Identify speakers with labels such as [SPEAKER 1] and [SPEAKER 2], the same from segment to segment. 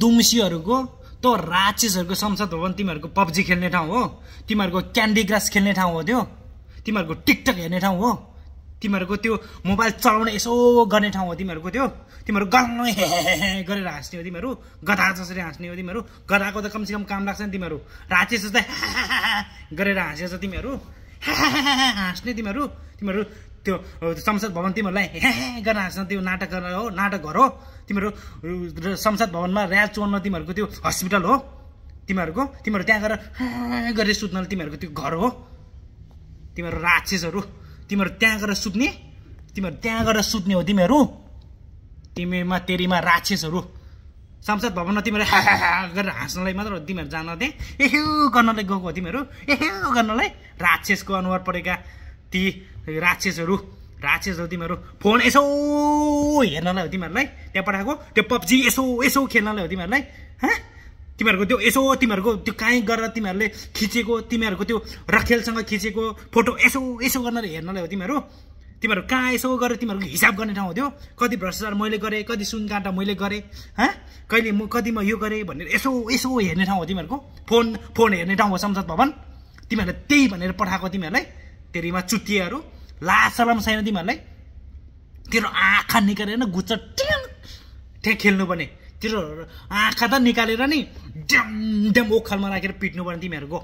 [SPEAKER 1] दुम्सीहरूको त्यो राचेसहरूको संसद भवन तिमीहरूको पब्जी खेल्ने ठाउँ हो तिमीहरूको क्यान्डी ग्रास खेल्ने ठाउँ हो त्यो तिमीहरूको टिकटक हेर्ने ठाउँ हो तिमीहरूको त्यो मोबाइल चलाउने यसो गर्ने ठाउँ हो तिमीहरूको त्यो तिमीहरू गल्नै गरेर हाँस्ने हो तिमीहरू गधा जसरी हाँस्ने हो तिमीहरू गधाको त कमसेकम काम लाग्छ नि तिमीहरू राचेस जस्तै गरेर हाँसेछ तिमीहरू हाँस्ने तिमीहरू तिमीहरू त्यो संसद भवन तिमीहरूलाई हे गर्न हाँस्न त्यो नाटक गरेर हो नाटक घर हो तिमीहरू संसद भवनमा राज चोर्न तिमीहरूको त्यो हस्पिटल हो तिमीहरूको तिमीहरू त्यहाँ गएर गरेर सुत्न तिमीहरूको त्यो घर हो तिमीहरू राक्षसहरू तिमीहरू त्यहाँ गएर सुत्ने तिमीहरू त्यहाँ गएर सुत्ने हो तिमीहरू तिमीमा तेरीमा राक्षसहरू संसद भवनमा तिमीहरू गरेर हाँस्नलाई मात्र तिमीहरू जान त्यहाँ एह्यो गर्नलाई गएको हो तिमीहरू एह्यो गर्नलाई राक्षसको अनुहार परेका ती राक्षसहरू राक्षस हो तिमीहरू फोन यसो हेर्नलाई हो तिमीहरूलाई त्यहाँ पठाएको त्यो पब्जी यसो यसो खेल्नलाई हो तिमीहरूलाई हँ तिमीहरूको त्यो यसो तिमीहरूको त्यो काहीँ गरेर तिमीहरूले खिचेको तिमीहरूको त्यो रखेलसँग खिचेको फोटो यसो यसो गर्नलाई हेर्नलाई हो तिमीहरू तिमीहरू कहाँ यसो गरेर तिमीहरूको हिसाब गर्ने ठाउँ हो त्यो कति भ्रष्टाचार मैले गरेँ कति सुन काँटा मैले गरेँ हँ कहिले म कति म यो गरेँ भनेर यसो यसो हेर्ने ठाउँ हो तिमीहरूको फोन फोन हेर्ने ठाउँ हो संसद भवन तिमीहरूलाई त्यही भनेर पठाएको तिमीहरूलाई तेरिमा चुतिएहरू लासलाम छैन तिमीहरूलाई तेरो आँखा निकालेर गुच्च ट्याङ खेल्नु खेल्नुपर्ने तेरो आँखा त निकालेर नि ड्याम ड्याम ओखलमा राखेर पिट्नु पर्ने तिमीहरूको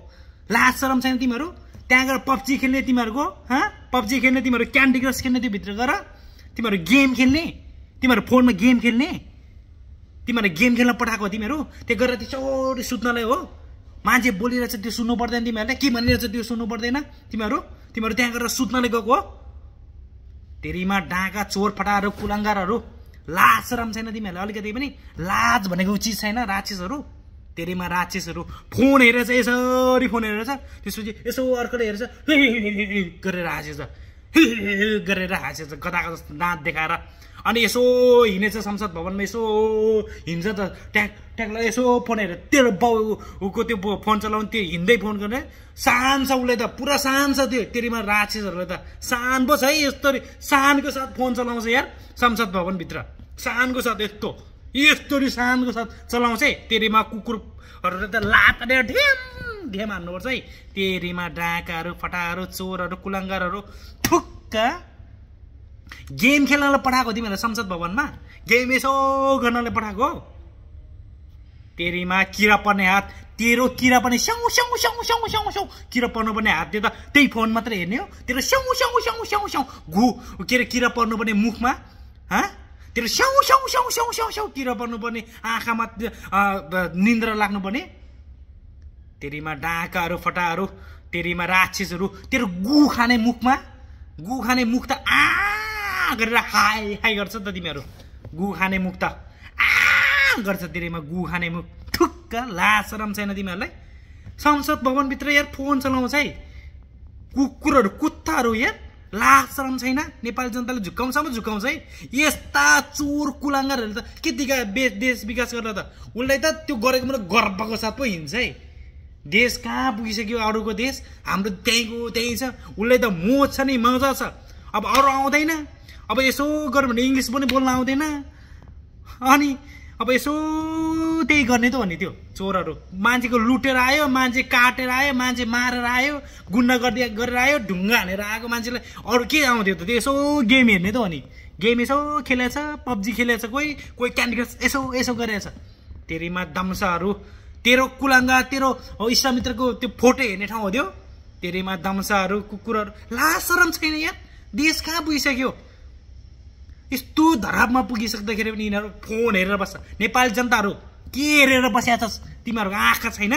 [SPEAKER 1] लासरम छैन तिमीहरू त्यहाँ गएर पब्जी खेल्ने तिमीहरूको हँ पब्जी खेल्ने तिमीहरू क्यान्डी क्रस खेल्ने त्यो भित्र गएर तिमीहरू गेम खेल्ने तिमीहरू फोनमा गेम खेल्ने तिमीहरू गेम खेल्न पठाएको तिमीहरू त्यो गरेर चोरी सुत्नलाई हो मान्छे बोलिरहेछ त्यो सुन्नु पर्दैन तिमीहरूले के भनिरहेछ त्यो सुन्नु पर्दैन तिमीहरू तिमीहरू त्यहाँ गएर सुत्नले गएको हो तेरीमा डाँका चोर फटाहरू कुलङ्गारहरू लाज राम छैन तिमीहरूलाई अलिकति पनि लाज भनेको चिज छैन राक्षसहरू तेरीमा राक्षसहरू फोन हेरेछ यसरी फोन हेरेछ त्यसपछि यसो अर्कोले हेरेछ गरेर हाँसेछ गरेर हाँसेछ गदाको जस्तो दाँत देखाएर अनि यसो हिँडेछ संसद भवनमा यसो हिँड्छ त ट्याक ट्याकलाई यसो फोन हेरेर तेरो बाउको त्यो फोन चलाउनु त्यो हिँड्दै फोन गर्ने सान छ उसले त पुरा सान छ त्यो तेरिमा राक्षसहरूले त सान पो छ है यस्तो सानको साथ फोन चलाउँछ यार संसद भवनभित्र सानको साथ यस्तो यस्तो सानको साथ चलाउँछ है तेरिमा कुकुरहरूले त लापेर ढिम ध्येयमा हान्नुपर्छ है तेरीमा डाँकाहरू फटाहरू चोरहरू कुलङ्गरहरू ठुक्का गेम खेल्नलाई पठाएको तिमीहरू संसद भवनमा गेम यसो गर्नलाई पठाएको तेरीमा किरा पर्ने हात तेरो किरा पर्ने स्याउ स्याउ स्याउ स्याउ स्याउ स्याउ किरा पर्नु पर्ने हातले त त्यही फोन मात्रै हेर्ने हो तेरो स्याउ स्याउ स्याउ स्याउ स्याउ घु के अरे किरा पर्नुपर्ने मुखमा हा तेरो स्याउ स्याउ स्याउ स्याउ स्याउ स्याउ किरा पर्नुपर्ने आँखामा निन्द्रा लाग्नुपर्ने तेरीमा डाँकाहरू फटाहरू तेरीमा राक्षसहरू तेरो गु खाने मुखमा गु खाने मुख त आ गरेर हाई हाई गर्छ त तिमीहरू गु खाने मुख त आ गर्छ तेरीमा गु खाने मुख ठुक्क लासरम छैन तिमीहरूलाई संसद भवनभित्र यार फोन चलाउँछ है कुकुरहरू कुत्ताहरू यार लासरम छैन नेपाली जनताले झुक्काउँछ म झुक्काउँछ है यस्ता चोर कुलाङ्गरहरू त के दिका देश विकास गरेर त उसलाई त त्यो गरेको मलाई गर्वको साथ पो हिँड्छ है देश कहाँ पुगिसक्यो अरूको देश हाम्रो त्यहीँको त्यहीँ छ उसलाई त मोज छ नि मजा छ अब अरू आउँदैन अब यसो गर्यो भने इङ्ग्लिस पनि बोल्न आउँदैन अनि अब यसो त्यही गर्ने त भन्ने त्यो चोरहरू मान्छेको लुटेर आयो मान्छे काटेर आयो मान्छे मारेर आयो गुन्डा गर्दै गरेर आयो ढुङ्गा हानेर आएको मान्छेलाई अरू के आउँथ्यो त त्यो यसो गेम हेर्ने त भने गेम यसो खेलेछ पब्जी खेलेछ कोही कोही क्यान्डी यसो यसो गरेछ तेरिमा दम्साहरू तेरो कुलाङ्गा तेरो इष्टामित्रको त्यो फोटो हेर्ने ठाउँ हो त्यो तेरैमा दम्साहरू कुकुरहरू ला शरम छैन यार देश कहाँ पुगिसक्यो यस्तो धरापमा पुगिसक्दाखेरि पनि यिनीहरू फोन हेरेर बस्छ नेपाली जनताहरू के हेरेर बसिया छस् तिमीहरूको आँखा छैन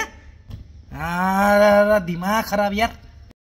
[SPEAKER 1] आ दिमाग खराब यार